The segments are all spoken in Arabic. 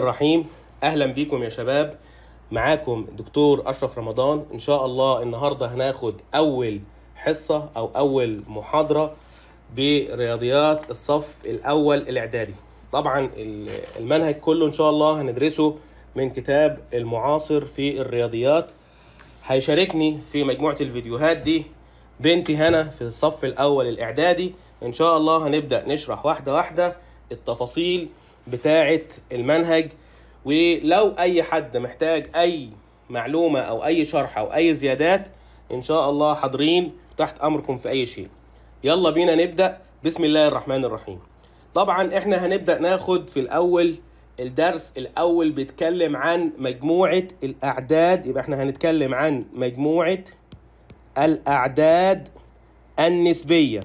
الرحيم اهلا بيكم يا شباب معاكم دكتور اشرف رمضان ان شاء الله النهارده هناخد اول حصه او اول محاضره برياضيات الصف الاول الاعدادي طبعا المنهج كله ان شاء الله هندرسه من كتاب المعاصر في الرياضيات هيشاركني في مجموعه الفيديوهات دي بنتي هنا في الصف الاول الاعدادي ان شاء الله هنبدا نشرح واحده واحده التفاصيل بتاعة المنهج ولو أي حد محتاج أي معلومة أو أي شرح أو أي زيادات إن شاء الله حاضرين تحت أمركم في أي شيء يلا بينا نبدأ بسم الله الرحمن الرحيم طبعا إحنا هنبدأ ناخد في الأول الدرس الأول بيتكلم عن مجموعة الأعداد يبقى إحنا هنتكلم عن مجموعة الأعداد النسبية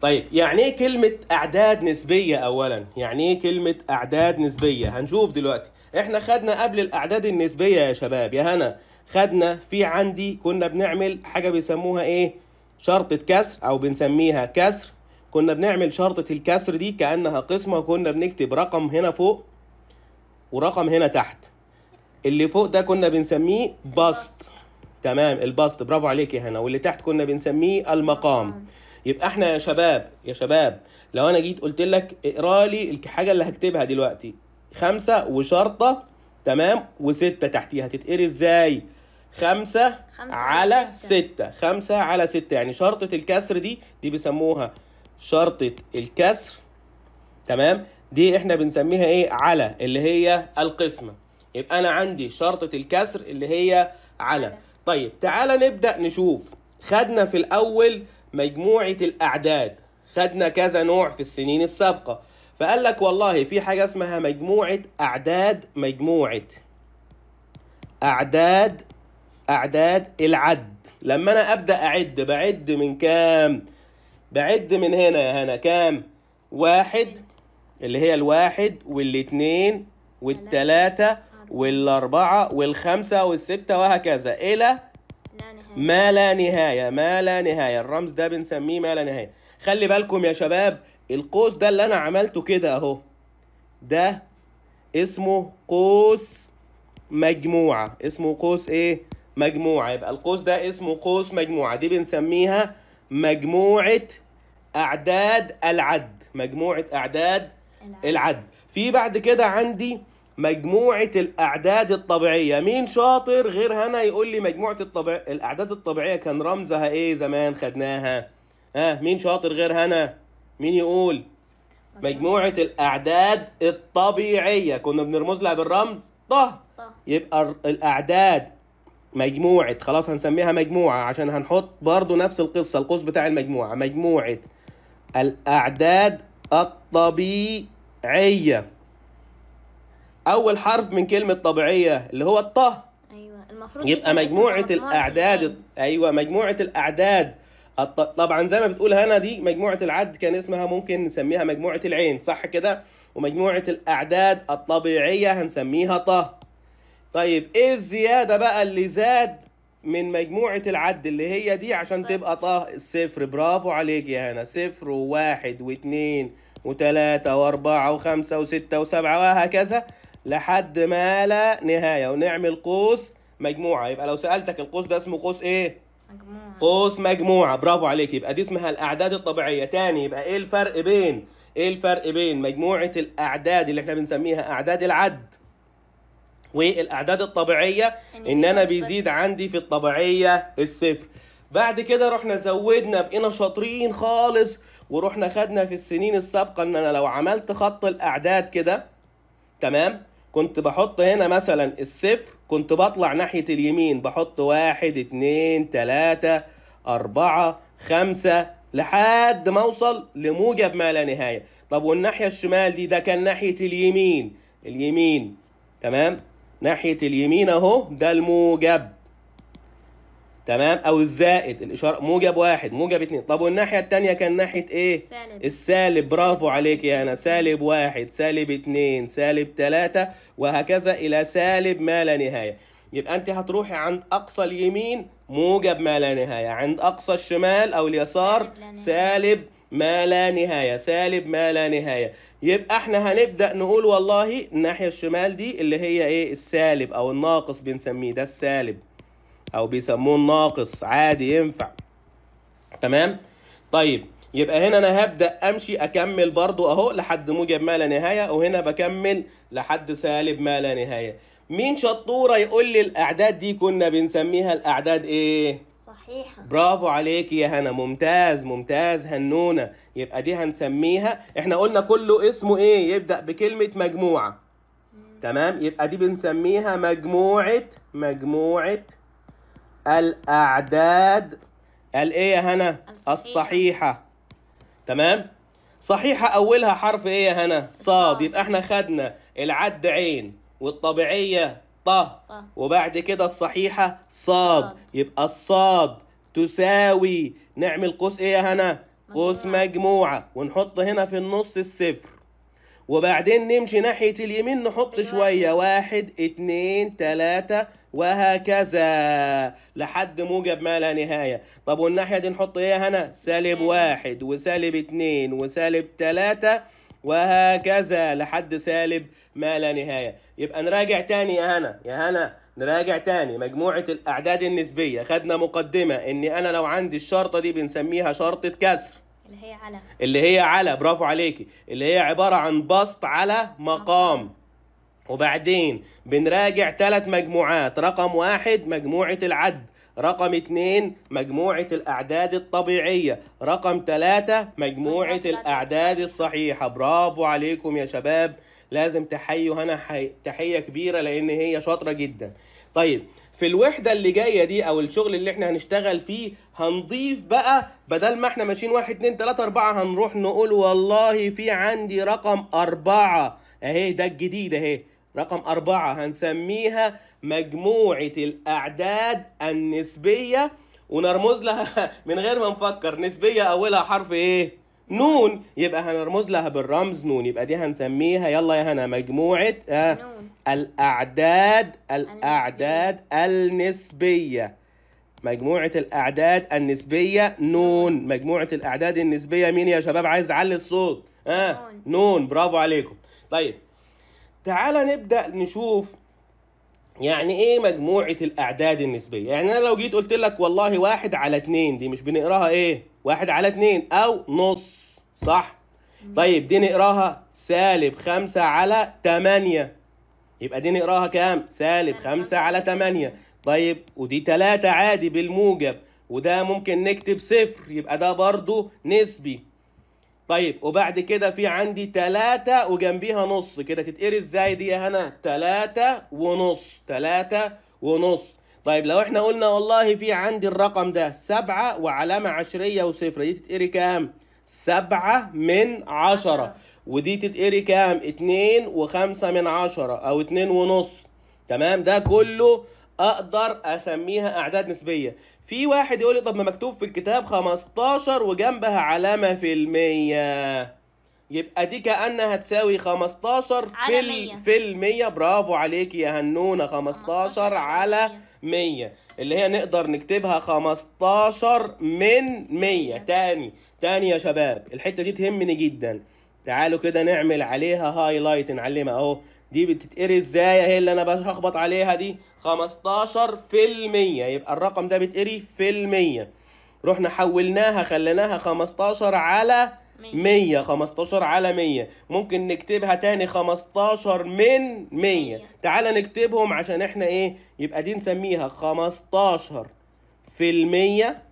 طيب يعني ايه كلمة أعداد نسبية أولا؟ يعني ايه كلمة أعداد نسبية؟ هنشوف دلوقتي، احنا خدنا قبل الأعداد النسبية يا شباب يا هنا خدنا في عندي كنا بنعمل حاجة بيسموها ايه؟ شرطة كسر أو بنسميها كسر، كنا بنعمل شرطة الكسر دي كأنها قسمة وكنا بنكتب رقم هنا فوق ورقم هنا تحت. اللي فوق ده كنا بنسميه بسط. تمام البسط برافو عليك يا هنا واللي تحت كنا بنسميه المقام. يبقى احنا يا شباب يا شباب لو انا جيت قلت لك اقرا لي الحاجه اللي هكتبها دلوقتي خمسه وشرطه تمام وسته تحتيها هتتقري ازاي؟ خمسة, خمسة على ستة. ستة خمسة على ستة يعني شرطة الكسر دي دي بيسموها شرطة الكسر تمام دي احنا بنسميها ايه على اللي هي القسمة يبقى انا عندي شرطة الكسر اللي هي على طيب تعالى نبدأ نشوف خدنا في الاول مجموعه الاعداد خدنا كذا نوع في السنين السابقه فقال لك والله في حاجه اسمها مجموعه اعداد مجموعه اعداد اعداد العد لما انا ابدا اعد بعد من كام بعد من هنا يا هنا كام واحد اللي هي الواحد والاتنين والتلاتة والأربعة والخمسة والستة وهكذا إلى ما لا نهايه ما لا نهايه الرمز ده بنسميه ما لا نهايه خلي بالكم يا شباب القوس ده اللي انا عملته كده اهو ده اسمه قوس مجموعه اسمه قوس ايه مجموعه يبقى القوس ده اسمه قوس مجموعه دي بنسميها مجموعه اعداد العد مجموعه اعداد العد في بعد كده عندي مجموعة الأعداد الطبيعية مين شاطر غير هنا يقول لي مجموعة الطبع... الأعداد الطبيعية كان رمزها إيه زمان خدناها ها آه مين شاطر غير هنا مين يقول مجموعة الأعداد الطبيعية كنا بنرمز لها بالرمز طه يبقى الأعداد مجموعة خلاص هنسميها مجموعة عشان هنحط برضو نفس القصة القوس بتاع المجموعة مجموعة الأعداد الطبيعية اول حرف من كلمه طبيعيه اللي هو الطه ايوه المفروض يبقى مجموعه الاعداد أيوة. ايوه مجموعه الاعداد الط... طبعا زي ما بتقول هنا دي مجموعه العد كان اسمها ممكن نسميها مجموعه العين صح كده ومجموعه الاعداد الطبيعيه هنسميها طه طيب ايه الزياده بقى اللي زاد من مجموعة العد اللي هي دي عشان صح. تبقى طه الصفر برافو عليك يا هنا صفر وواحد واثنين وثلاثة وأربعة وخمسة وستة وسبعة وهكذا لحد ما لا نهايه ونعمل قوس مجموعه يبقى لو سالتك القوس ده اسمه قوس ايه مجموعه قوس مجموعه برافو عليك يبقى دي اسمها الاعداد الطبيعيه تاني يبقى ايه الفرق بين ايه الفرق بين مجموعه الاعداد اللي احنا بنسميها اعداد العد والاعداد الطبيعيه ان انا بيزيد عندي في الطبيعيه الصفر بعد كده رحنا زودنا بقينا شاطرين خالص ورحنا خدنا في السنين السابقه ان انا لو عملت خط الاعداد كده تمام كنت بحط هنا مثلا الصفر كنت بطلع ناحية اليمين بحط واحد اتنين تلاتة أربعة خمسة لحد ما أوصل لموجب ما لا نهاية طب والناحية الشمال دي ده كان ناحية اليمين اليمين تمام ناحية اليمين أهو ده الموجب تمام او الزائد الاشاره موجب واحد موجب اتنين طب والناحيه الثانيه كان ناحيه ايه سالب. السالب برافو عليك يا هنا سالب واحد سالب اتنين سالب تلاته وهكذا الى سالب ما لا نهايه يبقى انت هتروحي عند اقصى اليمين موجب ما لا نهايه عند اقصى الشمال او اليسار سالب ما لا نهايه سالب ما لا نهايه يبقى احنا هنبدا نقول والله الناحيه الشمال دي اللي هي ايه السالب او الناقص بنسميه ده السالب او بيسموه الناقص عادي ينفع تمام طيب يبقى هنا انا هبدا امشي اكمل برضو اهو لحد موجب ما لا نهايه وهنا بكمل لحد سالب ما لا نهايه مين شطوره يقول لي الاعداد دي كنا بنسميها الاعداد ايه صحيحه برافو عليك يا هنا ممتاز ممتاز هنونه يبقى دي هنسميها احنا قلنا كله اسمه ايه يبدا بكلمه مجموعه تمام يبقى دي بنسميها مجموعه مجموعه الأعداد الإيه يا هنا؟ الصحيحة. الصحيحة تمام؟ صحيحة أولها حرف إيه يا هنا؟ صاد يبقى إحنا خدنا العد عين والطبيعية طه وبعد كده الصحيحة صاد يبقى الصاد تساوي نعمل قوس إيه يا هنا؟ قوس مجموعة ونحط هنا في النص الصفر وبعدين نمشي ناحية اليمين نحط أيوة. شوية واحد اتنين تلاتة وهكذا لحد موجب ما لا نهاية طب والناحية دي نحط ايه يا هنا سالب واحد وسالب اتنين وسالب تلاتة وهكذا لحد سالب ما لا نهاية يبقى نراجع تاني يا هنا يا هنا نراجع تاني مجموعة الأعداد النسبية خدنا مقدمة إن أنا لو عندي الشرطة دي بنسميها شرطة كسر اللي هي على اللي هي على برافو عليكي اللي هي عبارة عن بسط على مقام وبعدين بنراجع ثلاث مجموعات رقم واحد مجموعة العد رقم اتنين مجموعة الأعداد الطبيعية رقم ثلاثة مجموعة طيب، الأعداد الصحيحة برافو عليكم يا شباب لازم تحيوا هنا حي... تحية كبيرة لأن هي شاطرة جدا طيب في الوحدة اللي جاية دي أو الشغل اللي احنا هنشتغل فيه هنضيف بقى بدل ما احنا ماشيين واحد اتنين تلاتة أربعة هنروح نقول والله في عندي رقم أربعة أهي ده الجديد أهي رقم أربعة هنسميها مجموعة الأعداد النسبية ونرمز لها من غير ما نفكر نسبية أولها حرف إيه؟ نون يبقى هنرمز لها بالرمز نون يبقى دي هنسميها يلا يا هنا مجموعة آه نون. الأعداد الأعداد النسبية مجموعة الأعداد النسبية نون مجموعة الأعداد النسبية مين يا شباب عايز علي الصوت آه نون, نون. برافو عليكم طيب تعال نبدا نشوف يعني ايه مجموعة الاعداد النسبية يعني انا لو جيت قلت لك والله واحد على اتنين دي مش بنقراها ايه واحد على اتنين او نص صح طيب دي نقراها سالب خمسة على تمانية يبقى دي نقراها كام سالب خمسة على تمانية طيب ودي تلاتة عادي بالموجب وده ممكن نكتب صفر يبقى ده برضو نسبي طيب وبعد كده في عندي تلاتة وجنبيها نص كده تتقري ازاي دي يا هنا تلاتة ونص تلاتة ونص طيب لو احنا قلنا والله في عندي الرقم ده سبعة وعلامة عشرية وصفر دي تتقري كام؟ سبعة من عشرة ودي تتقري كام؟ اتنين وخمسة من عشرة أو اتنين ونص تمام ده كله اقدر اسميها اعداد نسبيه في واحد يقول لي طب ما مكتوب في الكتاب 15 وجنبها علامه في المية يبقى دي كانها هتساوي 15 في ال... في المية برافو عليك يا هنونه 15, 15 على 100 اللي هي نقدر نكتبها 15 من 100 تاني تاني يا شباب الحته دي تهمني جدا تعالوا كده نعمل عليها هايلايت نعلمها اهو دي بتتقري ازاي اهي اللي انا بخبط عليها دي 15 في المية يبقى الرقم ده بيتقري في المية رحنا حولناها خليناها 15 على 100 15 على 100 ممكن نكتبها تاني 15 من 100 تعال نكتبهم عشان احنا ايه يبقى دي نسميها 15 في المية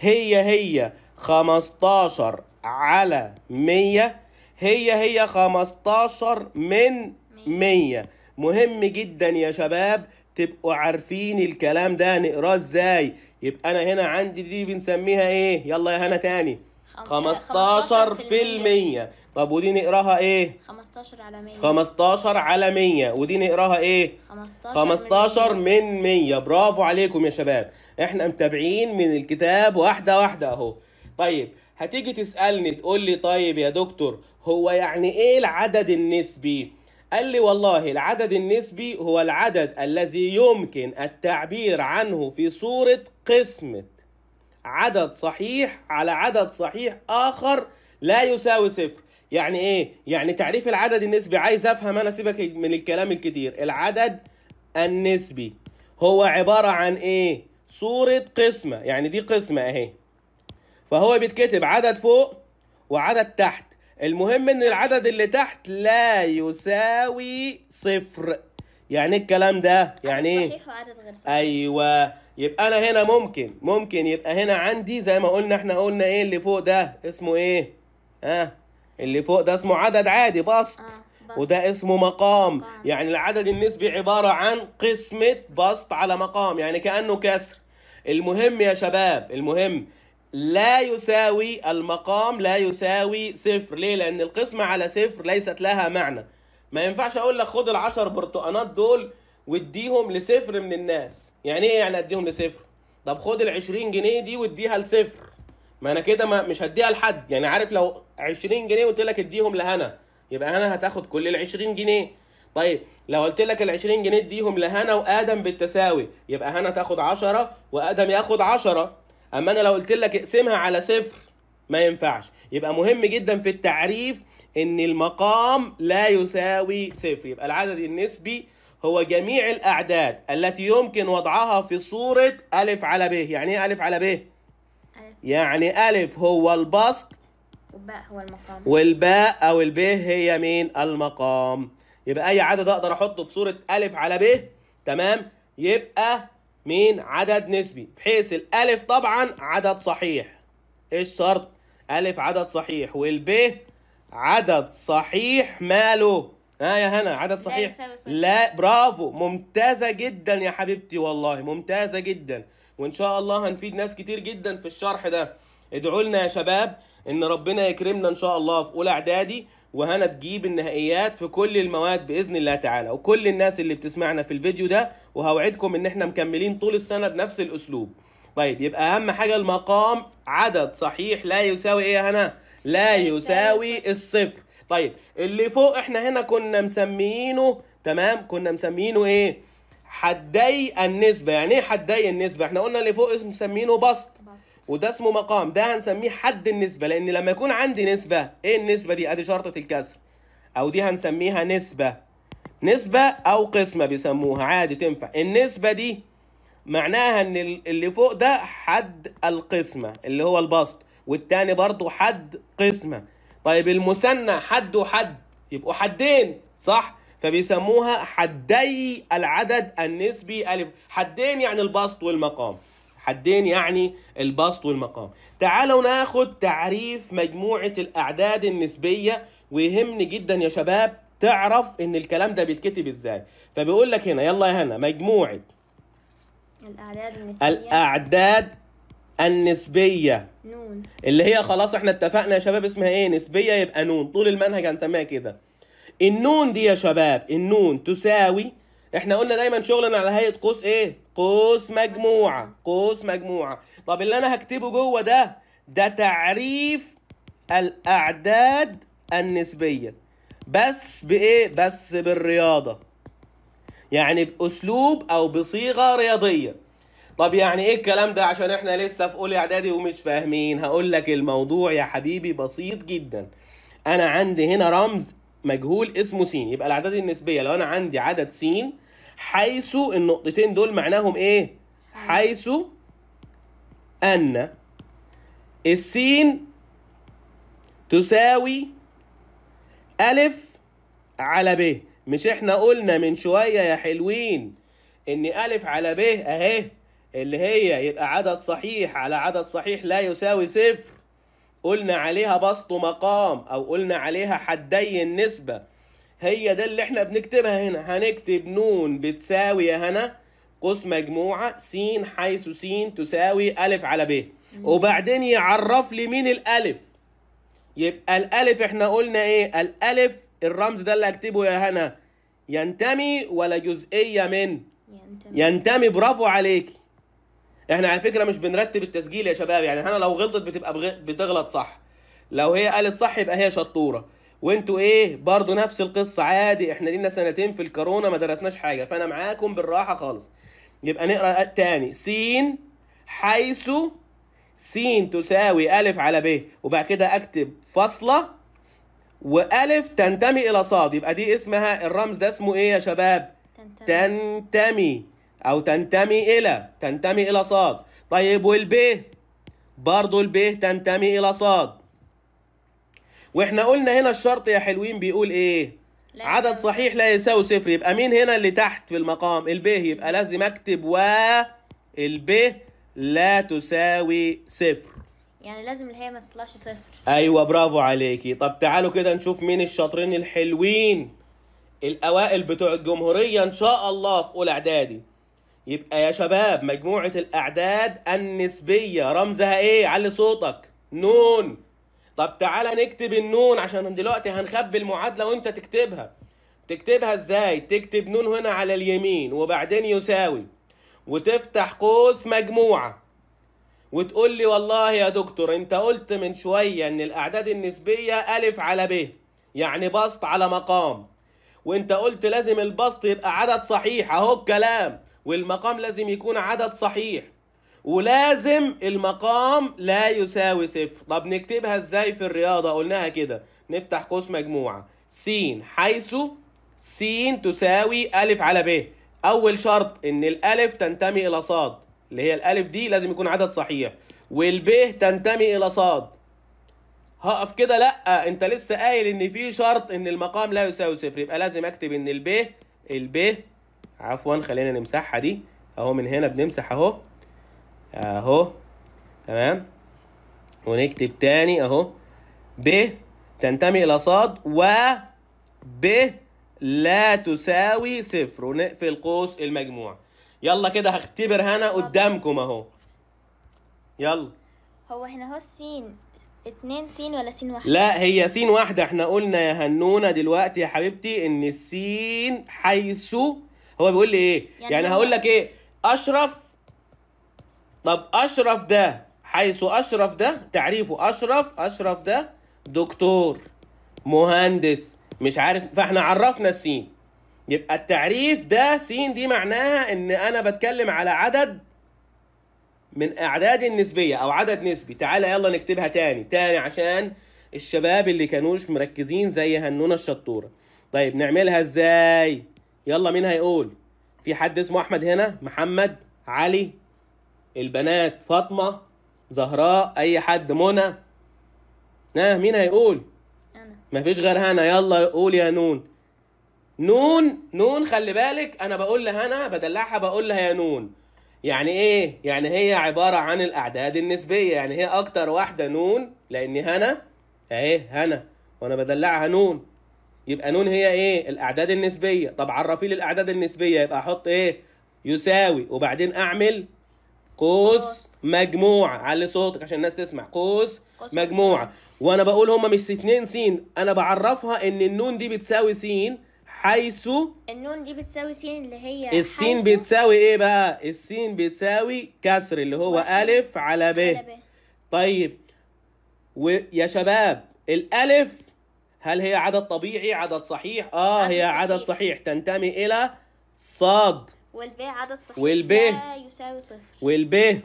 هي هي 15 على 100 هي هي 15 من 100 مهم جدا يا شباب تبقوا عارفين الكلام ده نقراه ازاي يبقى انا هنا عندي دي بنسميها ايه يلا يا هنا تاني 15 في المية طب ودي نقراها ايه 15 على 100 15 على 100 ودي نقراها ايه 15 15 من 100 برافو عليكم يا شباب احنا متابعين من الكتاب واحده واحده اهو طيب هتيجي تسالني تقول لي طيب يا دكتور هو يعني ايه العدد النسبي قال لي والله العدد النسبي هو العدد الذي يمكن التعبير عنه في صورة قسمة عدد صحيح على عدد صحيح آخر لا يساوي صفر يعني ايه؟ يعني تعريف العدد النسبي عايز افهم انا سيبك من الكلام الكتير العدد النسبي هو عبارة عن ايه؟ صورة قسمة يعني دي قسمة اهي فهو بيتكتب عدد فوق وعدد تحت المهم ان العدد اللي تحت لا يساوي صفر يعني ايه الكلام ده يعني ايه صحيح وعدد غير صحيح ايوه يبقى انا هنا ممكن ممكن يبقى هنا عندي زي ما قلنا احنا قلنا ايه اللي فوق ده اسمه ايه ها آه. اللي فوق ده اسمه عدد عادي بسط آه. وده اسمه مقام. مقام يعني العدد النسبي عبارة عن قسمة بسط على مقام يعني كأنه كسر المهم يا شباب المهم لا يساوي المقام لا يساوي صفر ليه لان القسمه على صفر ليست لها معنى ما ينفعش اقول لك خد العشر برتقانات دول واديهم لصفر من الناس يعني ايه يعني اديهم لصفر طب خد ال20 جنيه دي واديها لصفر ما انا كده ما مش هديها لحد يعني عارف لو 20 جنيه قلت لك اديهم لهنا يبقى هنا هتاخد كل ال20 جنيه طيب لو قلت لك ال20 جنيه اديهم لهنا وادم بالتساوي يبقى هنا تاخد 10 وادم ياخد 10 اما انا لو قلت لك اقسمها على صفر ما ينفعش يبقى مهم جدا في التعريف ان المقام لا يساوي صفر يبقى العدد النسبي هو جميع الاعداد التي يمكن وضعها في صوره الف على ب يعني ايه الف على ب يعني الف هو البسط والباء هو المقام والباء او الب هي مين المقام يبقى اي عدد اقدر احطه في صوره الف على ب تمام يبقى مين عدد نسبي بحيث الالف طبعا عدد صحيح ايش شرط الف عدد صحيح والب عدد صحيح ماله ها آه يا هنا عدد صحيح لا, لا برافو ممتازه جدا يا حبيبتي والله ممتازه جدا وان شاء الله هنفيد ناس كتير جدا في الشرح ده ادعوا لنا يا شباب ان ربنا يكرمنا ان شاء الله في اولى اعدادي تجيب النهائيات في كل المواد باذن الله تعالى وكل الناس اللي بتسمعنا في الفيديو ده وهوعدكم ان احنا مكملين طول السنه بنفس الاسلوب طيب يبقى اهم حاجه المقام عدد صحيح لا يساوي ايه يا هنا لا يساوي الصفر طيب اللي فوق احنا هنا كنا مسمينه تمام كنا مسمينه ايه حدي النسبه يعني ايه حدي النسبه احنا قلنا اللي فوق مسمينه بسط وده اسمه مقام ده هنسميه حد النسبه لان لما يكون عندي نسبه ايه النسبه دي ادي شرطه الكسر او دي هنسميها نسبه نسبه او قسمه بيسموها عادي تنفع النسبه دي معناها ان اللي فوق ده حد القسمه اللي هو البسط والتاني برضه حد قسمه طيب المثنى حد وحد يبقوا حدين صح فبيسموها حدي العدد النسبي الف حدين يعني البسط والمقام حدين يعني البسط والمقام تعالوا ناخد تعريف مجموعة الأعداد النسبية ويهمني جدا يا شباب تعرف ان الكلام ده بيتكتب ازاي فبيقول لك هنا يلا يا هنا مجموعة الأعداد النسبية الأعداد النسبية نون اللي هي خلاص احنا اتفقنا يا شباب اسمها ايه نسبية يبقى نون طول المنهج هنسميها كده النون دي يا شباب النون تساوي احنا قلنا دايما شغلنا على هيئه قوس ايه قوس مجموعه قوس مجموعه طب اللي انا هكتبه جوه ده ده تعريف الاعداد النسبيه بس بايه بس بالرياضه يعني باسلوب او بصيغه رياضيه طب يعني ايه الكلام ده عشان احنا لسه في اولى اعدادي ومش فاهمين هقول لك الموضوع يا حبيبي بسيط جدا انا عندي هنا رمز مجهول اسمه س يبقى الاعداد النسبيه لو انا عندي عدد س حيث النقطتين دول معناهم ايه حيث ان السين تساوي ألف على ب مش احنا قلنا من شوية يا حلوين ان ألف على ب اهي اللي هي يبقى عدد صحيح على عدد صحيح لا يساوي صفر قلنا عليها بسط مقام او قلنا عليها حدي النسبة هي ده اللي احنا بنكتبها هنا هنكتب نون بتساوي يا هنا قوس مجموعة س حيث س تساوي ألف على ب وبعدين يعرف لي مين الألف يبقى الألف احنا قلنا ايه الألف الرمز ده اللي هكتبه يا هنا ينتمي ولا جزئية من ينتمي, ينتمي برافو عليكي احنا على فكرة مش بنرتب التسجيل يا شباب يعني هنا لو غلطت بتبقى بتغلط صح لو هي قالت صح يبقى هي شطورة وانتوا ايه برضو نفس القصه عادي احنا لينا سنتين في الكورونا ما درسناش حاجه فانا معاكم بالراحه خالص يبقى نقرا تاني س حيث س تساوي أ على ب وبعد كده أكتب فاصلة وألف تنتمي إلى صاد يبقى دي اسمها الرمز ده اسمه إيه يا شباب؟ تنتمي, تنتمي أو تنتمي إلى تنتمي إلى صاد طيب والب برضه الب تنتمي إلى صاد واحنا قلنا هنا الشرط يا حلوين بيقول ايه لا عدد صحيح لا يساوي صفر يبقى مين هنا اللي تحت في المقام الب يبقى لازم اكتب و الب لا تساوي صفر يعني لازم الهي ما تطلعش صفر ايوه برافو عليكي طب تعالوا كده نشوف مين الشاطرين الحلوين الاوائل بتوع الجمهوريه ان شاء الله في اولى اعدادي يبقى يا شباب مجموعه الاعداد النسبيه رمزها ايه علي صوتك نون طب تعالى نكتب النون عشان دلوقتي هنخبي المعادله وانت تكتبها تكتبها ازاي تكتب نون هنا على اليمين وبعدين يساوي وتفتح قوس مجموعه وتقول لي والله يا دكتور انت قلت من شويه ان الاعداد النسبيه الف على ب يعني بسط على مقام وانت قلت لازم البسط يبقى عدد صحيح اهو الكلام والمقام لازم يكون عدد صحيح ولازم المقام لا يساوي صفر طب نكتبها ازاي في الرياضة قلناها كده نفتح قوس مجموعة س حيث س تساوي ألف على ب أول شرط إن الألف تنتمي إلى ص اللي هي الألف دي لازم يكون عدد صحيح والب تنتمي إلى ص هقف كده لأ أنت لسه قايل إن في شرط إن المقام لا يساوي صفر يبقى لازم أكتب إن الب الب عفوا خلينا نمسحها دي أهو من هنا بنمسح أهو اهو تمام ونكتب تاني اهو ب تنتمي الى صاد و ب لا تساوي صفر ونقفل قوس المجموع يلا كده هختبر هنا قدامكم اهو يلا هو هنا اهو السين اتنين سين ولا سين واحدة؟ لا هي سين واحدة احنا قلنا يا هنونة دلوقتي يا حبيبتي ان السين حيث هو بيقول لي ايه؟ يعني, يعني هقول لك ايه؟ اشرف طب أشرف ده حيث أشرف ده تعريفه أشرف أشرف ده دكتور مهندس مش عارف فاحنا عرفنا السين يبقى التعريف ده سين دي معناها ان انا بتكلم على عدد من اعداد النسبيه او عدد نسبي تعالى يلا نكتبها تاني تاني عشان الشباب اللي كانوش مركزين زي هنونه الشطوره طيب نعملها ازاي يلا مين هيقول في حد اسمه احمد هنا محمد علي البنات فاطمه زهراء اي حد منى ها مين هيقول انا مفيش غير هنا يلا قول يا نون نون نون خلي بالك انا بقول لهنا بدلعها بقول لها يا نون يعني ايه يعني هي عباره عن الاعداد النسبيه يعني هي اكتر واحده نون لان هنا اهي هنا وانا بدلعها نون يبقى نون هي ايه الاعداد النسبيه طب عرفي لي الاعداد النسبيه يبقى احط ايه يساوي وبعدين اعمل قوس مجموعة علي صوتك عشان الناس تسمع قوس مجموعة وانا بقول هما مش اتنين سين انا بعرفها ان النون دي بتساوي سين حيث النون دي بتساوي سين اللي هي السين بتساوي ايه بقى السين بتساوي كسر اللي هو الف على ب, على ب. طيب ويا شباب الالف هل هي عدد طبيعي عدد صحيح اه هي عدد صحيح تنتمي الى صاد والب عدد صحيح لا يساوي صفر والب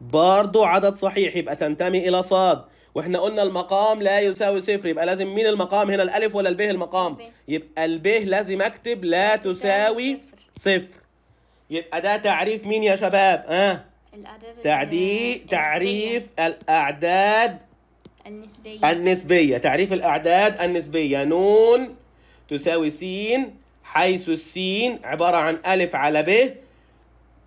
برضه عدد صحيح يبقى تنتمي إلى صاد واحنا قلنا المقام لا يساوي صفر يبقى لازم مين المقام هنا الألف ولا الب المقام؟ البيه. يبقى الب لازم أكتب لا تساوي صفر. صفر يبقى ده تعريف مين يا شباب؟ ها؟ آه. تعدي تعريف الأعداد النسبية النسبية تعريف الأعداد النسبية نون تساوي س حيث السين عبارة عن ألف على ب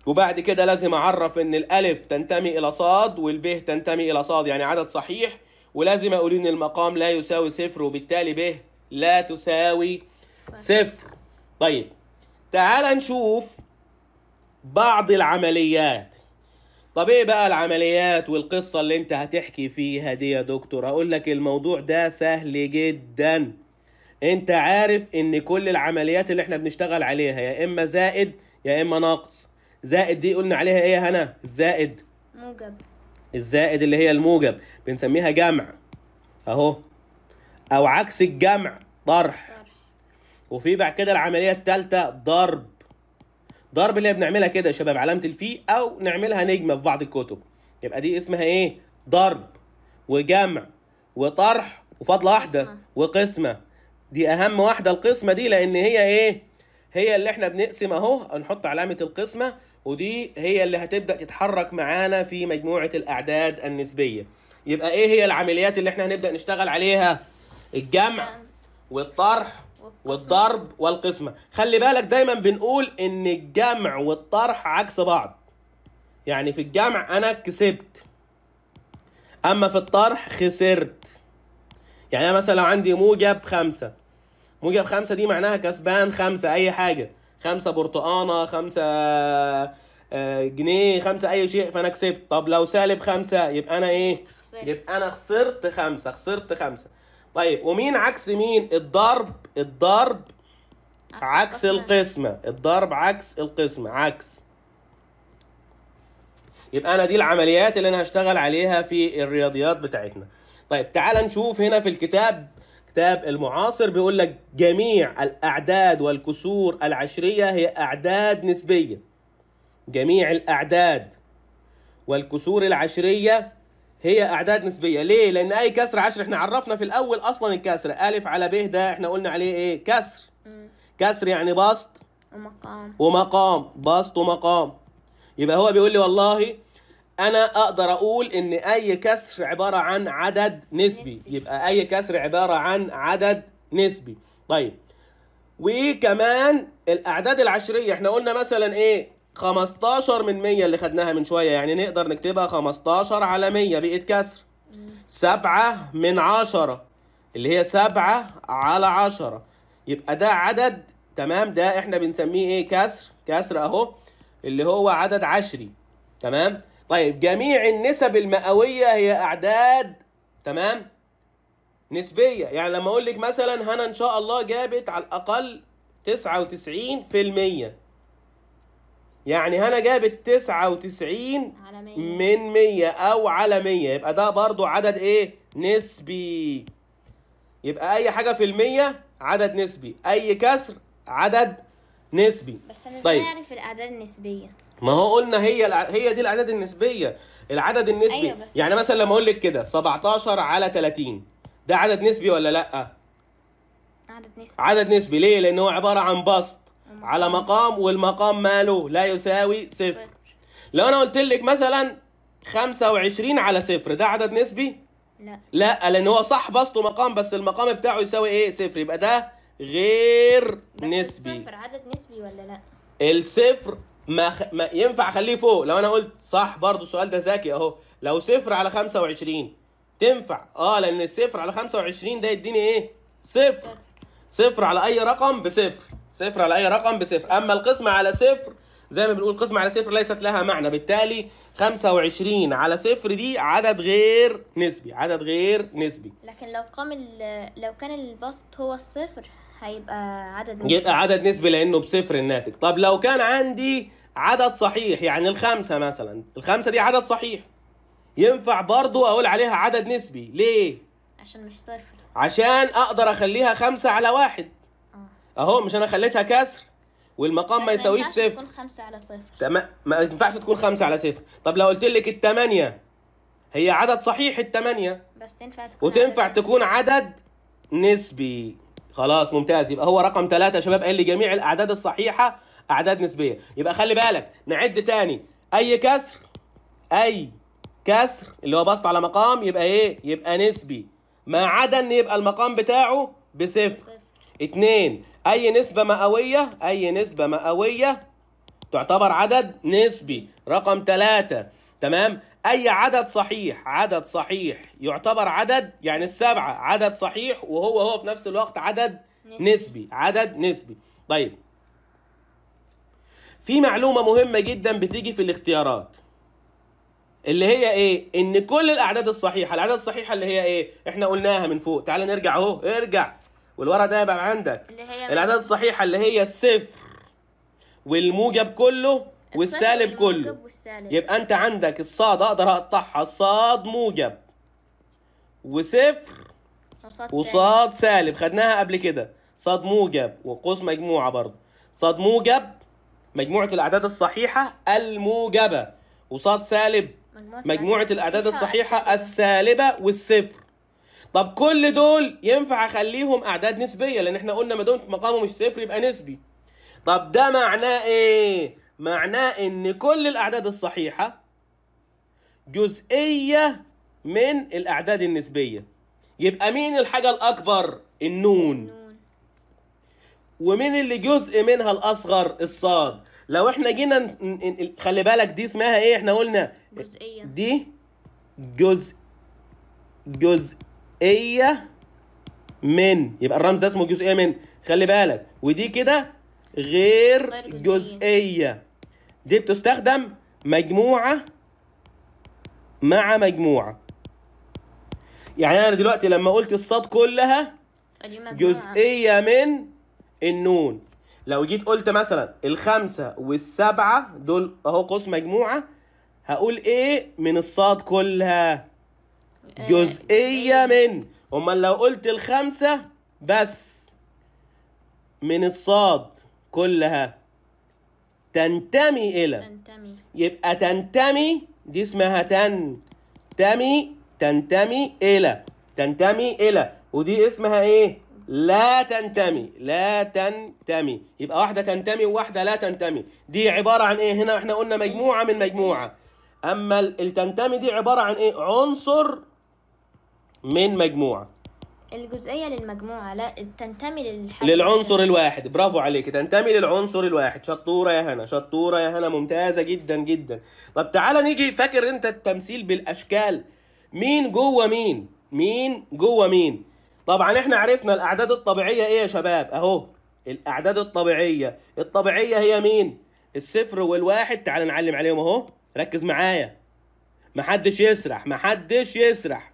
وبعد كده لازم أعرف إن الألف تنتمي إلى صاد والب تنتمي إلى صاد يعني عدد صحيح ولازم أقول إن المقام لا يساوي صفر وبالتالي ب لا تساوي صفر طيب تعال نشوف بعض العمليات طب ايه بقى العمليات والقصة اللي انت هتحكي فيها دي يا دكتور اقول لك الموضوع ده سهل جدا انت عارف ان كل العمليات اللي احنا بنشتغل عليها يا اما زائد يا اما ناقص زائد دي قلنا عليها ايه يا هنا الزائد موجب الزائد اللي هي الموجب بنسميها جمع اهو او عكس الجمع طرح وفي بعد كده العمليه الثالثه ضرب ضرب اللي بنعملها كده يا شباب علامه الفي او نعملها نجمه في بعض الكتب يبقى دي اسمها ايه ضرب وجمع وطرح وفاضله واحده وقسمه دي اهم واحده القسمه دي لان هي ايه هي اللي احنا بنقسم اهو نحط علامه القسمه ودي هي اللي هتبدا تتحرك معانا في مجموعه الاعداد النسبيه يبقى ايه هي العمليات اللي احنا هنبدا نشتغل عليها الجمع والطرح والضرب والقسمه خلي بالك دايما بنقول ان الجمع والطرح عكس بعض يعني في الجمع انا كسبت اما في الطرح خسرت يعني انا مثلا لو عندي موجب خمسة موجب خمسة دي معناها كسبان خمسة أي حاجة خمسة برتقانة خمسة آه، جنيه خمسة أي شيء فأنا كسبت طب لو سالب خمسة يبقى أنا إيه؟ خسرت. يبقى أنا خسرت خمسة خسرت خمسة طيب ومين عكس مين؟ الضرب الضرب عكس, عكس القسمة الضرب عكس القسمة عكس يبقى أنا دي العمليات اللي أنا هشتغل عليها في الرياضيات بتاعتنا طيب تعال نشوف هنا في الكتاب كتاب المعاصر بيقول لك جميع الأعداد والكسور العشرية هي أعداد نسبية جميع الأعداد والكسور العشرية هي أعداد نسبية ليه؟ لأن أي كسر عشر احنا عرفنا في الأول أصلا الكسر ألف على ب ده احنا قلنا عليه إيه؟ كسر كسر يعني بسط ومقام ومقام بسط ومقام يبقى هو بيقول لي والله انا اقدر اقول ان اي كسر عباره عن عدد نسبي, نسبي. يبقى اي كسر عباره عن عدد نسبي طيب وكمان الاعداد العشريه احنا قلنا مثلا ايه 15 من 100 اللي خدناها من شويه يعني نقدر نكتبها 15 على 100 بقت كسر 7 من 10 اللي هي 7 على 10 يبقى ده عدد تمام ده احنا بنسميه ايه كسر كسر اهو اللي هو عدد عشري تمام طيب جميع النسب المئوية هي أعداد تمام نسبية يعني لما أقول لك مثلا هنا إن شاء الله جابت على الأقل 99% يعني هنا جابت 99 من 100 أو على 100 يبقى ده برضو عدد إيه نسبي يبقى أي حاجة في المية عدد نسبي أي كسر عدد نسبي بس أنا طيب. أعرف الأعداد النسبية ما هو قلنا هي الع... هي دي الاعداد النسبيه العدد النسبي أيوة بس. يعني مثلا لما اقول لك كده 17 على 30 ده عدد نسبي ولا لا عدد نسبي عدد نسبي ليه لان هو عباره عن بسط على مقام والمقام ماله لا يساوي صفر, صفر. لو انا قلت لك مثلا 25 على صفر ده عدد نسبي لا لا لان هو صح بسط ومقام بس المقام بتاعه يساوي ايه صفر يبقى ده غير بس نسبي الصفر عدد نسبي ولا لا الصفر ما, خ... ما ينفع اخليه فوق لو انا قلت صح برضو السؤال ده ذكي اهو لو صفر على 25 تنفع اه لان الصفر على 25 ده يديني ايه صفر صفر على اي رقم بصفر صفر على اي رقم بصفر اما القسمه على صفر زي ما بنقول قسمة على صفر ليست لها معنى بالتالي 25 على صفر دي عدد غير نسبي عدد غير نسبي لكن لو قام لو كان البسط هو الصفر هيبقى عدد نسبي يبقى عدد نسبي لانه بصفر الناتج طب لو كان عندي عدد صحيح يعني الخمسه مثلا الخمسه دي عدد صحيح ينفع برضو اقول عليها عدد نسبي ليه عشان مش صفر عشان اقدر اخليها خمسة على واحد آه. اهو مش انا خليتها كسر والمقام ما يساويش صفر تكون خمسة على صفر تمام ما ينفعش تكون خمسة على صفر طب لو قلت لك الثمانية هي عدد صحيح الثمانية بس تنفع تكون وتنفع عدد تكون عدد نسبي خلاص ممتاز يبقى هو رقم ثلاثة يا شباب قال لي جميع الأعداد الصحيحة أعداد نسبية يبقى خلي بالك نعد تاني أي كسر أي كسر اللي هو بسط على مقام يبقى إيه؟ يبقى نسبي ما عدا إن يبقى المقام بتاعه بصفر اتنين أي نسبة مئوية أي نسبة مئوية تعتبر عدد نسبي رقم ثلاثة تمام أي عدد صحيح عدد صحيح يعتبر عدد يعني السبعة عدد صحيح وهو هو في نفس الوقت عدد نسبي, نسبي. عدد نسبي طيب في معلومة مهمة جدا بتيجي في الاختيارات اللي هي ايه ان كل الاعداد الصحيحه الاعداد الصحيحه اللي هي ايه احنا قلناها من فوق تعال نرجع اهو ارجع والورقه ده يبقى عندك اللي هي الاعداد الصحيحه اللي هي الصفر والموجب كله والسالب كله والسالب. يبقى انت عندك الصاد اقدر اقطعها الصاد موجب وصفر وصاد, وصاد سالب خدناها قبل كده صاد موجب وقوس مجموعه برضه صاد موجب مجموعه الاعداد الصحيحه الموجبه وصاد سالب مجموعه, مجموعة الاعداد الصحيحه السالبه والصفر طب كل دول ينفع اخليهم اعداد نسبيه لان احنا قلنا ما دام مقامه مش صفر يبقى نسبي طب ده معناه ايه معناه ان كل الاعداد الصحيحه جزئيه من الاعداد النسبيه يبقى مين الحاجه الاكبر النون ومين اللي جزء منها الاصغر الصاد لو احنا جينا خلي بالك دي اسمها ايه احنا قلنا جزئيه دي جزء جزئيه من يبقى الرمز ده اسمه جزئيه من خلي بالك ودي كده غير, جزئية. دي بتستخدم مجموعة مع مجموعة يعني أنا دلوقتي لما قلت الصاد كلها جزئية من النون لو جيت قلت مثلا الخمسة والسبعة دول أهو قوس مجموعة هقول إيه من الصاد كلها آه، جزئية من أمال لو قلت الخمسة بس من الصاد كلها تنتمي إلى تنتمي يبقى تنتمي دي اسمها تنتمي تنتمي إلى تنتمي إلى ودي اسمها إيه؟ لا تنتمي لا تنتمي يبقى واحدة تنتمي وواحدة لا تنتمي دي عبارة عن إيه؟ هنا إحنا قلنا مجموعة من مجموعة أما التنتمي دي عبارة عن إيه؟ عنصر من مجموعة الجزئية للمجموعة لا تنتمي للحاجة للعنصر الواحد برافو عليك تنتمي للعنصر الواحد شطورة يا هنا شطورة يا هنا ممتازة جدا جدا طب تعالى نيجي فاكر انت التمثيل بالاشكال مين جوه مين مين جوه مين طبعا احنا عرفنا الاعداد الطبيعية ايه يا شباب اهو الاعداد الطبيعية الطبيعية هي مين الصفر والواحد تعالى نعلم عليهم اهو ركز معايا محدش يسرح محدش يسرح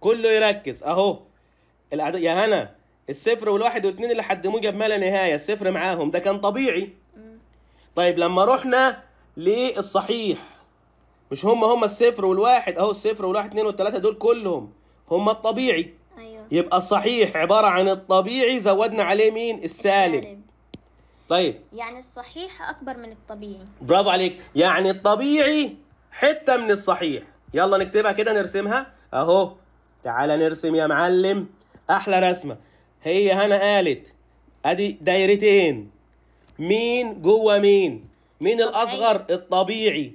كله يركز اهو الأعداد يا هنا الصفر والواحد والاثنين اللي حد موجب ما لا نهايه الصفر معاهم ده كان طبيعي طيب لما رحنا للصحيح مش هم هم الصفر والواحد اهو الصفر والواحد اثنين والثلاثه دول كلهم هم الطبيعي ايوه يبقى الصحيح عباره عن الطبيعي زودنا عليه مين السالب, السالب. طيب يعني الصحيح اكبر من الطبيعي برافو عليك يعني الطبيعي حته من الصحيح يلا نكتبها كده نرسمها اهو تعالى نرسم يا معلم احلى رسمه هي هنا قالت ادي دايرتين مين جوه مين مين الاصغر أيوة. الطبيعي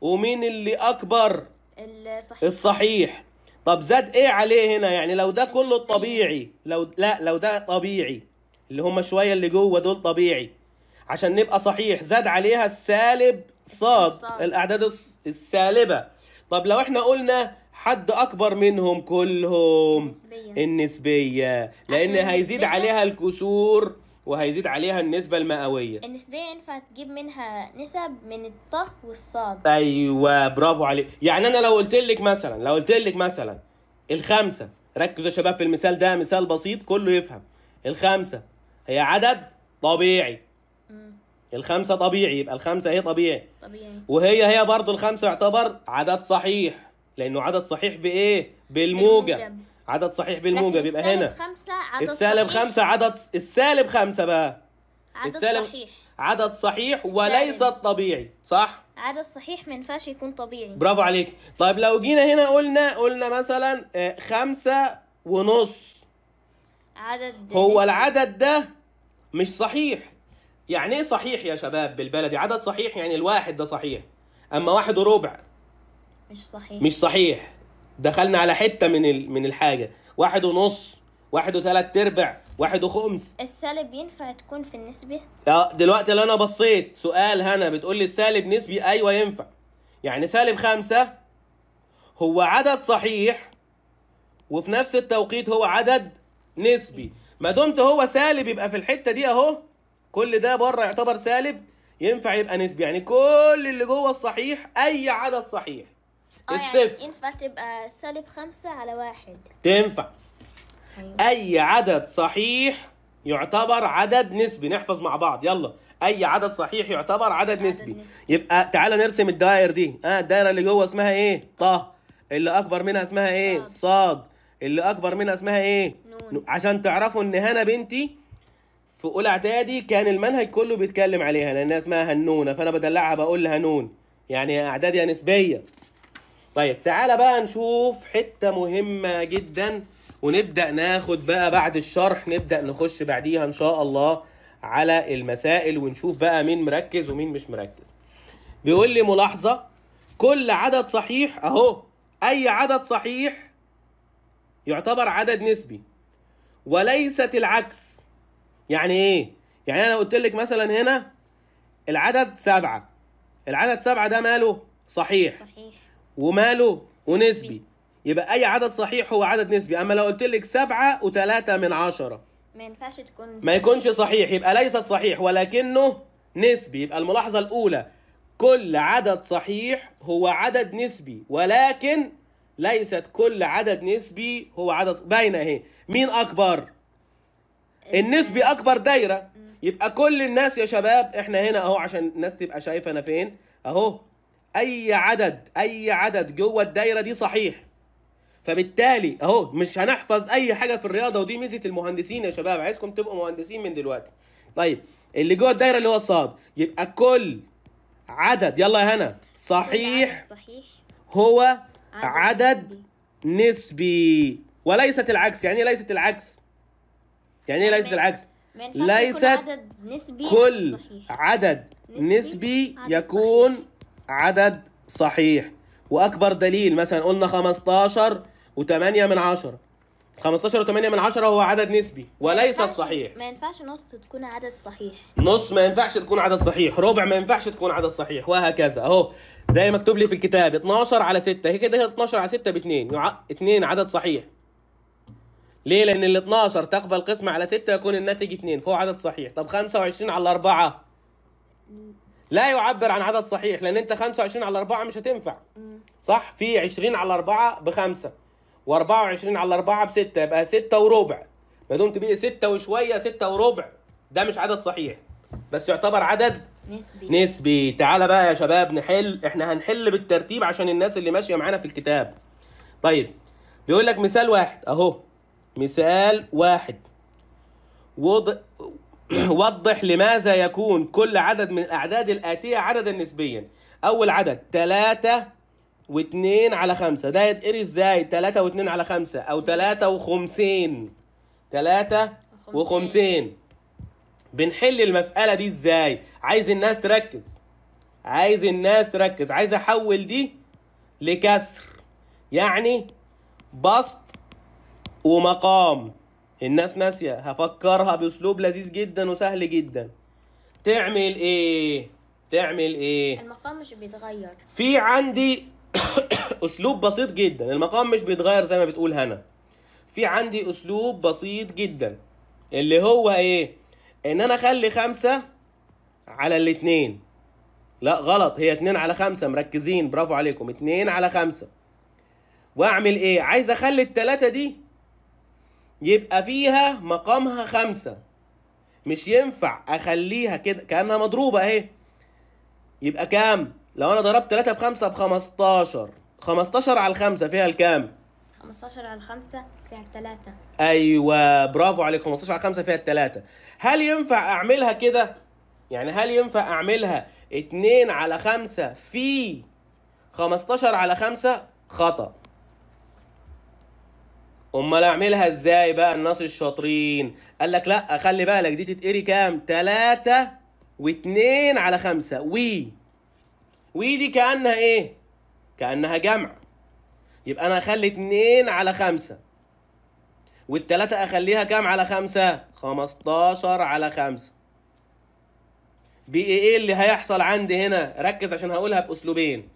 ومين اللي اكبر الصحيح الصحيح طب زاد ايه عليه هنا يعني لو ده كله الطبيعي أيوة. لو لا لو ده طبيعي اللي هم شويه اللي جوه دول طبيعي عشان نبقى صحيح زاد عليها السالب صاد الاعداد السالبه طب لو احنا قلنا حد اكبر منهم كلهم النسبية, النسبية. لان هيزيد عليها الكسور وهيزيد عليها النسبة المئوية النسبية ينفع تجيب منها نسب من الط والصاد ايوه برافو عليك يعني انا لو قلت لك مثلا لو قلت لك مثلا الخمسة ركزوا يا شباب في المثال ده مثال بسيط كله يفهم الخمسة هي عدد طبيعي الخمسة طبيعي يبقى الخمسة هي طبيعي طبيعي وهي هي برضو الخمسة يعتبر عدد صحيح لانه عدد صحيح بايه بالموجب, عدد صحيح بالموجب يبقى هنا خمسة عدد السالب صحيح. خمسة عدد السالب خمسة بقى عدد السالب صحيح عدد صحيح وليس طبيعي صح عدد صحيح ما ينفعش يكون طبيعي برافو عليك طيب لو جينا هنا قلنا قلنا مثلا آه، خمسة ونص عدد هو العدد ده مش صحيح يعني ايه صحيح يا شباب بالبلدي عدد صحيح يعني الواحد ده صحيح اما واحد وربع مش صحيح مش صحيح دخلنا على حته من من الحاجه واحد ونص واحد وثلاث ارباع واحد وخمس السالب ينفع تكون في النسبة؟ اه دلوقتي اللي انا بصيت سؤال هنا بتقول لي السالب نسبي ايوه ينفع يعني سالب خمسة هو عدد صحيح وفي نفس التوقيت هو عدد نسبي ما دمت هو سالب يبقى في الحتة دي اهو كل ده بره يعتبر سالب ينفع يبقى نسبي يعني كل اللي جوه الصحيح اي عدد صحيح آه يعني الصفر يعني ينفع تبقى سالب خمسة على واحد تنفع أيوة. أي عدد صحيح يعتبر عدد نسبي نحفظ مع بعض يلا أي عدد صحيح يعتبر عدد, عدد نسبي. نسبي يبقى تعالى نرسم الدوائر دي اه الدايرة اللي جوه اسمها إيه؟ طه اللي أكبر منها اسمها إيه؟ صاد, صاد. اللي أكبر منها اسمها إيه؟ نون عشان تعرفوا إن هنا بنتي في اولى اعدادي كان المنهج كله بيتكلم عليها لانها اسمها هنونه فانا بدلعها بقول لها نون يعني اعدادي نسبيه طيب تعالى بقى نشوف حته مهمه جدا ونبدا ناخد بقى بعد الشرح نبدا نخش بعديها ان شاء الله على المسائل ونشوف بقى مين مركز ومين مش مركز بيقول لي ملاحظه كل عدد صحيح اهو اي عدد صحيح يعتبر عدد نسبي وليست العكس يعني ايه يعني انا قلت لك مثلا هنا العدد سبعة العدد سبعة ده ماله صحيح صحيح وماله ونسبي يبقى اي عدد صحيح هو عدد نسبي اما لو قلت لك سبعة وتلاتة من عشرة ما ينفعش تكون ما يكونش صحيح يبقى ليست صحيح ولكنه نسبي يبقى الملاحظة الأولى كل عدد صحيح هو عدد نسبي ولكن ليست كل عدد نسبي هو عدد باينة اهي مين أكبر؟ النسبي أكبر دايرة يبقى كل الناس يا شباب احنا هنا اهو عشان الناس تبقى شايفة أنا فين اهو اي عدد اي عدد جوه الدايره دي صحيح فبالتالي اهو مش هنحفظ اي حاجه في الرياضه ودي ميزه المهندسين يا شباب عايزكم تبقوا مهندسين من دلوقتي طيب اللي جوه الدايره اللي هو الصاد يبقى كل عدد يلا يا هنا صحيح صحيح هو عدد نسبي وليست العكس يعني ايه ليست العكس يعني ايه ليست العكس ليست كل عدد نسبي, يكون عدد صحيح واكبر دليل مثلا قلنا 15 و8 من 10 15 و8 من 10 هو عدد نسبي وليس صحيح ما ينفعش نص تكون عدد صحيح نص ما ينفعش تكون عدد صحيح ربع ما ينفعش تكون عدد صحيح وهكذا اهو زي ما مكتوب لي في الكتاب 12 على 6 هي كده 12 على 6 ب 2 2 عدد صحيح ليه لان ال 12 تقبل قسمة على 6 يكون الناتج 2 فهو عدد صحيح طب 25 على 4 لا يعبر عن عدد صحيح لان انت 25 على 4 مش هتنفع صح في 20 على 4 بخمسة و24 على 4 بستة يبقى 6 وربع ما دمت بيه 6 وشويه 6 وربع ده مش عدد صحيح بس يعتبر عدد نسبي نسبي تعالى بقى يا شباب نحل احنا هنحل بالترتيب عشان الناس اللي ماشيه معانا في الكتاب طيب بيقول لك مثال واحد اهو مثال واحد وض... وضح لماذا يكون كل عدد من الأعداد الآتية عددا نسبيا أول عدد 3 و2 على 5 ده يتقري ازاي 3 و2 على 5 أو 3 و50 3 و50 بنحل المسألة دي ازاي عايز الناس تركز عايز الناس تركز عايز أحول دي لكسر يعني بسط ومقام الناس ناسيه هفكرها باسلوب لذيذ جدا وسهل جدا تعمل ايه تعمل ايه المقام مش بيتغير في عندي اسلوب بسيط جدا المقام مش بيتغير زي ما بتقول هنا في عندي اسلوب بسيط جدا اللي هو ايه ان انا اخلي خمسة على الاتنين لا غلط هي اتنين على خمسة مركزين برافو عليكم اتنين على خمسة واعمل ايه عايز اخلي التلاتة دي يبقى فيها مقامها خمسة مش ينفع اخليها كده كانها مضروبه اهي يبقى كام لو انا ضربت 3 في 5 ب 15 15 على 5 فيها الكام 15 على 5 فيها التلاتة ايوه برافو عليك 15 على 5 فيها التلاتة هل ينفع اعملها كده يعني هل ينفع اعملها 2 على 5 في 15 على 5 خطأ امال اعملها ازاي بقى الناس الشاطرين قال لك لا خلي بالك دي تتقري كام 3 و2 على 5 وي وي دي كانها ايه كانها جمع يبقى انا هخلي 2 على 5 وال3 اخليها كام على 5 15 على 5 بقي إيه, ايه اللي هيحصل عندي هنا ركز عشان هقولها باسلوبين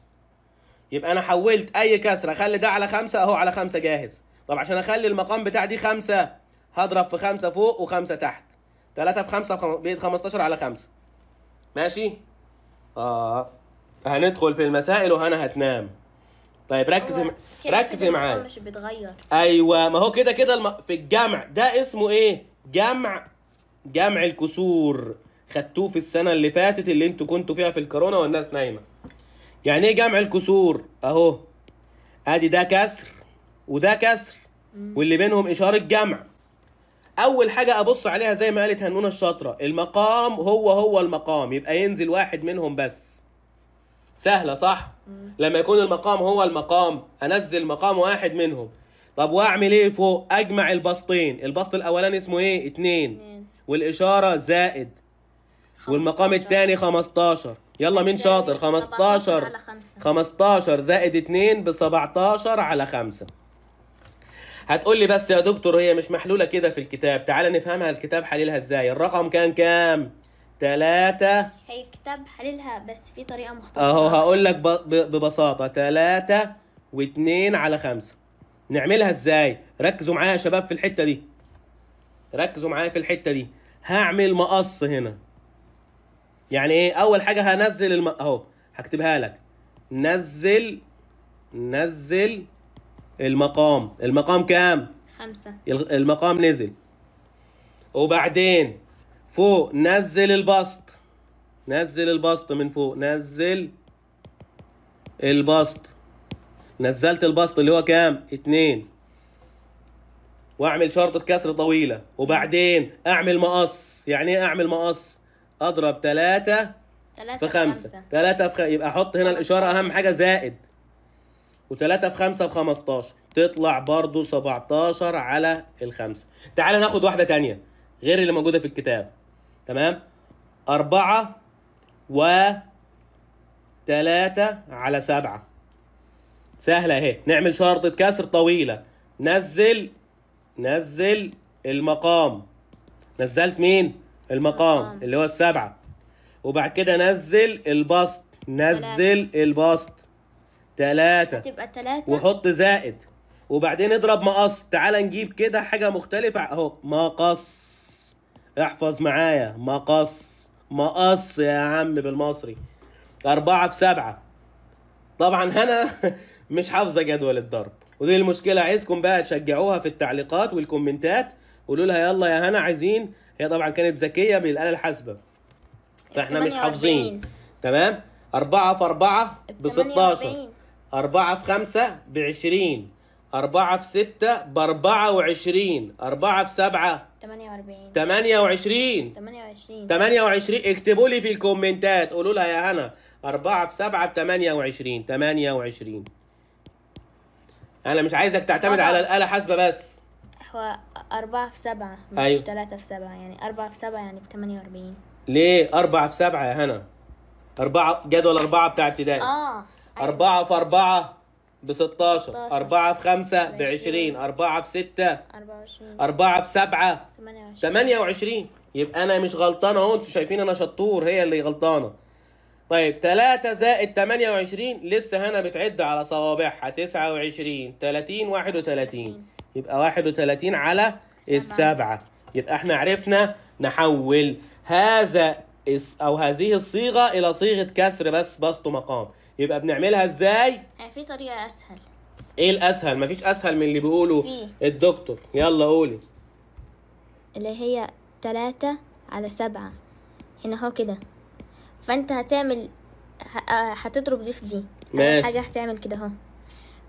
يبقى انا حولت اي كسره خلي ده على 5 اهو على 5 جاهز طب عشان اخلي المقام بتاع دي خمسة هضرب في خمسة فوق وخمسة تحت تلاتة في خمسة بقت 15 على خمسة ماشي اه هندخل في المسائل وهنا هتنام طيب ركز م... ركز معايا مش بيتغير ايوه ما هو كده كده الم... في الجمع ده اسمه ايه جمع جمع الكسور خدتوه في السنه اللي فاتت اللي انتوا كنتوا فيها في الكورونا والناس نايمه يعني ايه جمع الكسور اهو ادي ده كسر وده كسر واللي بينهم اشاره جمع اول حاجه ابص عليها زي ما قالت هنونه الشاطره المقام هو هو المقام يبقى ينزل واحد منهم بس سهله صح لما يكون المقام هو المقام انزل مقام واحد منهم طب واعمل ايه فوق اجمع البسطين البسط الاولاني اسمه ايه اتنين والاشاره زائد والمقام الثاني 15 يلا مين شاطر 15 15 زائد 2 ب 17 على 5 هتقول لي بس يا دكتور هي مش محلوله كده في الكتاب تعالى نفهمها الكتاب حللها ازاي الرقم كان كام تلاتة هي الكتاب حللها بس في طريقه مختلفه اهو هقول لك ببساطه تلاتة واتنين على خمسة نعملها ازاي ركزوا معايا يا شباب في الحته دي ركزوا معايا في الحته دي هعمل مقص هنا يعني ايه اول حاجه هنزل الم... اهو هكتبها لك نزل نزل المقام المقام كام خمسة المقام نزل وبعدين فوق نزل البسط نزل البسط من فوق نزل البسط نزلت البسط اللي هو كام اتنين واعمل شرطة كسر طويلة وبعدين اعمل مقص يعني ايه اعمل مقص اضرب تلاتة في خمسة تلاتة في خمسة يبقى احط هنا الاشارة اهم حاجة زائد و3 في 5 ب 15 تطلع برضو 17 على ال 5 تعال ناخد واحدة ثانيه غير اللي موجودة في الكتاب تمام 4 و 3 على 7 سهلة اهي نعمل شرطة كسر طويلة نزل نزل المقام نزلت مين؟ المقام اللي هو السبعة وبعد كده نزل البسط نزل البسط تلاتة هتبقى تلاتة وحط زائد وبعدين اضرب مقص تعال نجيب كده حاجة مختلفة اهو مقص احفظ معايا مقص مقص يا عم بالمصري أربعة في سبعة طبعا هنا مش حافظة جدول الضرب ودي المشكلة عايزكم بقى تشجعوها في التعليقات والكومنتات قولوا لها يلا يا هنا عايزين هي طبعا كانت ذكية بالآلة الحاسبة فاحنا مش حافظين تمام أربعة في أربعة ب 16 أربعة في خمسة بعشرين أربعة في ستة بأربعة وعشرين أربعة في سبعة تمانية وأربعين تمانية وعشرين تمانية وعشرين اكتبوا لي في الكومنتات قولوا لها يا هنا أربعة في سبعة بتمانية وعشرين تمانية وعشرين أنا مش عايزك تعتمد على الآلة حاسبة بس هو أربعة في سبعة مش أيوه. تلاتة في سبعة يعني أربعة في سبعة يعني بتمانية وأربعين ليه أربعة في سبعة يا هنا أربعة جدول أربعة بتاع ابتدائي آه أربعة في أربعة ب 16 4 في 5 ب 20 4 في 6 24 4 في 7 28 28 يبقى أنا مش غلطان أهو أنتوا شايفين أنا شطور هي اللي غلطانة طيب 3 زائد 28 لسه هنا بتعد على صوابعها 29 30 31 يبقى 31 على السبعة يبقى احنا عرفنا نحول هذا أو هذه الصيغة إلى صيغة كسر بس بسط مقام يبقى بنعملها ازاي؟ آه، في طريقه اسهل ايه الاسهل؟ مفيش اسهل من اللي بيقوله فيه. الدكتور يلا قولي اللي هي تلاتة على سبعة هنا اهو كده فانت هتعمل آه، هتضرب دي في دي ماشي حاجة هتعمل كده اهو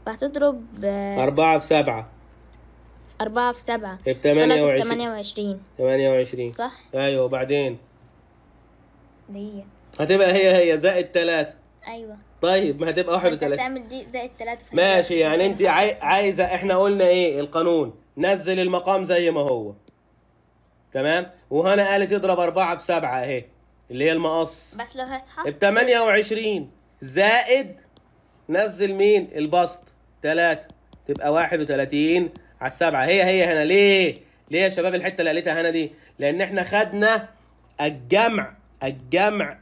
وهتضرب آه، أربعة في سبعة أربعة في سبعة بتمانية وعشرين تمانية وعشرين تمانية وعشرين صح أيوه وبعدين دي هتبقى هي هي زائد تلاتة أيوه طيب ما هتبقى 31 تعمل دي زائد 3 ماشي يعني انت عاي... عايزه احنا قلنا ايه القانون نزل المقام زي ما هو تمام وهنا قالت اضرب 4 في 7 اهي اللي هي المقص بس لو هتحط ب 28 زائد نزل مين البسط 3 تبقى 31 على 7 هي هي هنا ليه؟ ليه يا شباب الحته اللي قالتها هنا دي؟ لان احنا خدنا الجمع الجمع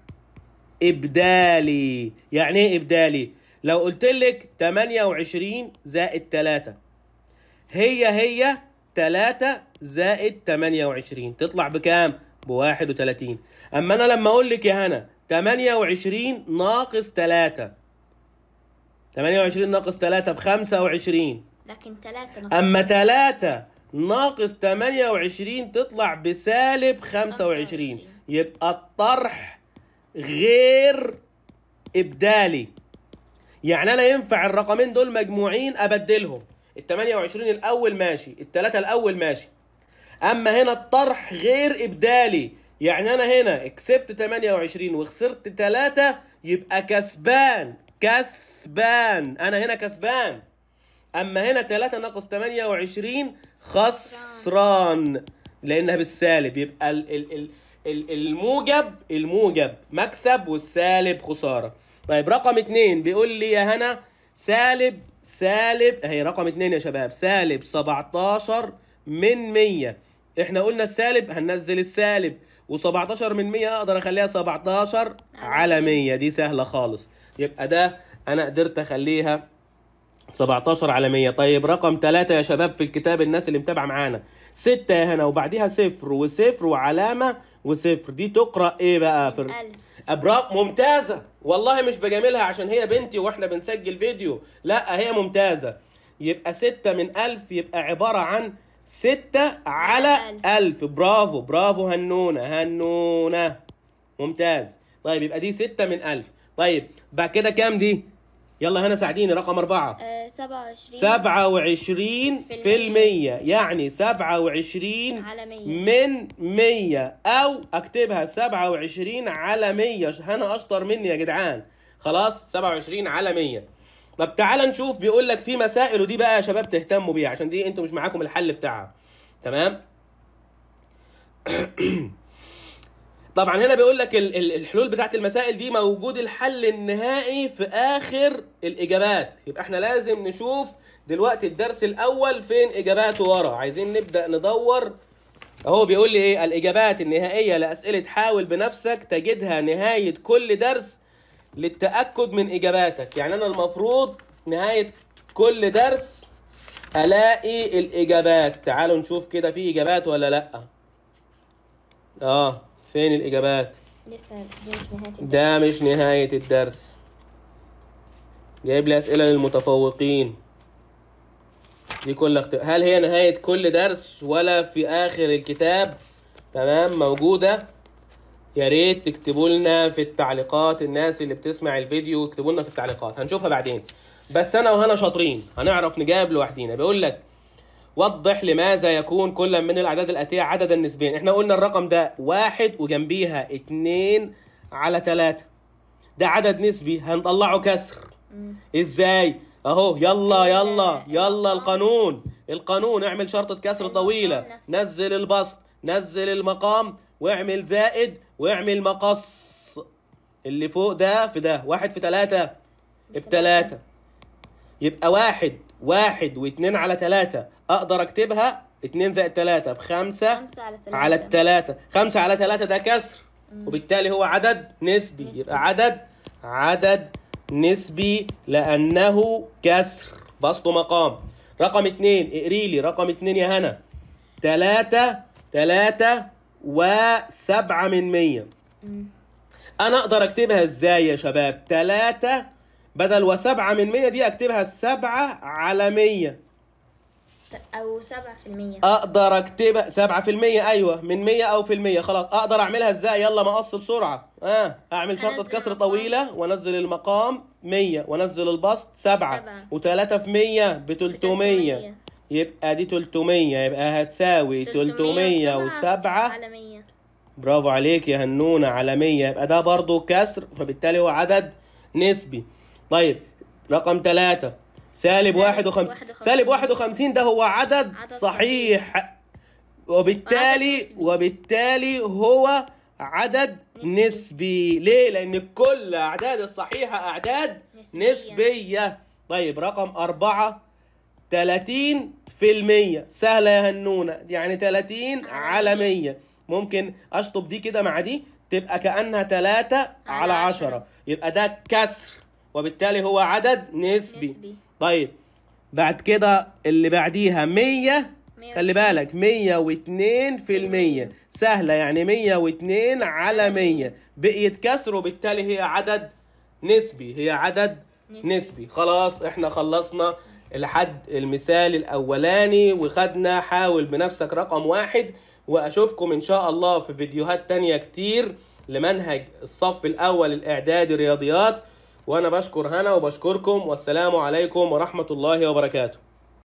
إبدالي يعني إيه إبدالي؟ لو قلت لك 28 زائد 3 هي هي 3 زائد 28 تطلع بكام؟ ب 31 أما أنا لما أقول لك يا هنا 28 ناقص 3 28 ناقص 3 ب 25 لكن 3 ناقص أما 3 ناقص 28 تطلع بسالب 25 يبقى الطرح غير ابدالي يعني انا ينفع الرقمين دول مجموعين ابدلهم ال 28 الاول ماشي الثلاثه الاول ماشي اما هنا الطرح غير ابدالي يعني انا هنا كسبت 28 وخسرت 3 يبقى كسبان كسبان انا هنا كسبان اما هنا 3 ناقص 28 خسران لانها بالسالب يبقى ال ال ال الموجب الموجب مكسب والسالب خساره طيب رقم اتنين بيقول لي يا هنا سالب سالب اهي رقم اتنين يا شباب سالب 17 من 100 احنا قلنا السالب هننزل السالب و17 من 100 اقدر اخليها 17 على 100 دي سهله خالص يبقى ده انا قدرت اخليها 17 على 100 طيب رقم 3 يا شباب في الكتاب الناس اللي متابعه معانا 6 يا هنا وبعديها صفر وصفر وعلامه وصفر دي تقرا ايه بقى في ابراق ممتازه والله مش بجاملها عشان هي بنتي واحنا بنسجل فيديو لا هي ممتازه يبقى 6 من 1000 يبقى عباره عن 6 على 1000 برافو برافو هنونه هنونه ممتاز طيب يبقى دي 6 من 1000 طيب بعد كده كام دي يلا هنا ساعديني رقم أربعة أه 27 27 في المية يعني 27 على 100 من 100 أو أكتبها 27 على 100 هنا أشطر مني يا جدعان خلاص 27 على 100 طب تعالى نشوف بيقول لك في مسائل ودي بقى يا شباب تهتموا بيها عشان دي أنتم مش معاكم الحل بتاعها تمام طبعا هنا بيقول لك الحلول بتاعت المسائل دي موجود الحل النهائي في اخر الاجابات يبقى احنا لازم نشوف دلوقتي الدرس الاول فين اجاباته ورا عايزين نبدا ندور اهو بيقول لي ايه الاجابات النهائيه لاسئله حاول بنفسك تجدها نهايه كل درس للتاكد من اجاباتك يعني انا المفروض نهايه كل درس الاقي الاجابات تعالوا نشوف كده في اجابات ولا لا اه فين الإجابات؟ لسه دي مش نهاية الدرس ده مش نهاية الدرس جايب لي أسئلة للمتفوقين دي كل اختيار هل هي نهاية كل درس ولا في آخر الكتاب؟ تمام موجودة يا ريت تكتبوا لنا في التعليقات الناس اللي بتسمع الفيديو اكتبوا لنا في التعليقات هنشوفها بعدين بس انا وهنا شاطرين هنعرف نجاوب لوحدينا بيقول لك وضح لماذا يكون كل من الأعداد الآتية عددا نسبيا احنا قلنا الرقم ده واحد وجنبيها اتنين على تلاتة ده عدد نسبي هنطلعه كسر ازاي اهو يلا إيه؟ يلا يلا آه. القانون القانون اعمل شرطة كسر إيه؟ طويلة إيه؟ نزل البسط نزل المقام واعمل زائد واعمل مقص اللي فوق ده في ده واحد في تلاتة بتلاتة يبقى واحد واحد واتنين على تلاتة اقدر اكتبها 2 زائد 3 ب 5 على 3 5 على 3 ده كسر وبالتالي هو عدد نسبي. نسبي يبقى عدد عدد نسبي لانه كسر بسطه مقام رقم 2 اقري لي رقم 2 يا هنا 3 3 و7 من 100 انا اقدر اكتبها ازاي يا شباب 3 بدل و7 من 100 دي اكتبها 7 على 100 او 7% اقدر اكتبها 7% ايوه من 100 او في المية خلاص اقدر اعملها ازاي يلا مقص بسرعه اه اعمل شرطه كسر طويله وانزل المقام 100 وانزل البسط 7 و3 في 100 ب 300 يبقى دي 300 يبقى هتساوي 307 على 100 برافو عليك يا هنونه على 100 يبقى ده برضو كسر فبالتالي هو عدد نسبي طيب رقم 3 سالب 51 سالب 51 ده هو عدد, عدد صحيح وبالتالي وبالتالي هو عدد نسبي. نسبي ليه لان كل اعداد الصحيحه اعداد نسبيه, نسبية. طيب رقم أربعة 30 في المية سهلة يا هنونة يعني 30 على 100 ممكن أشطب دي كده مع دي تبقى كأنها 3 على 10 يبقى ده كسر وبالتالي هو عدد نسبي, نسبي. طيب بعد كده اللي بعديها 100 خلي بالك 102% سهله يعني 102 على 100 بقيت كسر وبالتالي هي عدد نسبي هي عدد نسبي, خلاص احنا خلصنا الحد المثال الاولاني وخدنا حاول بنفسك رقم واحد واشوفكم ان شاء الله في فيديوهات تانية كتير لمنهج الصف الاول الاعدادي رياضيات وانا بشكر هنا وبشكركم والسلام عليكم ورحمه الله وبركاته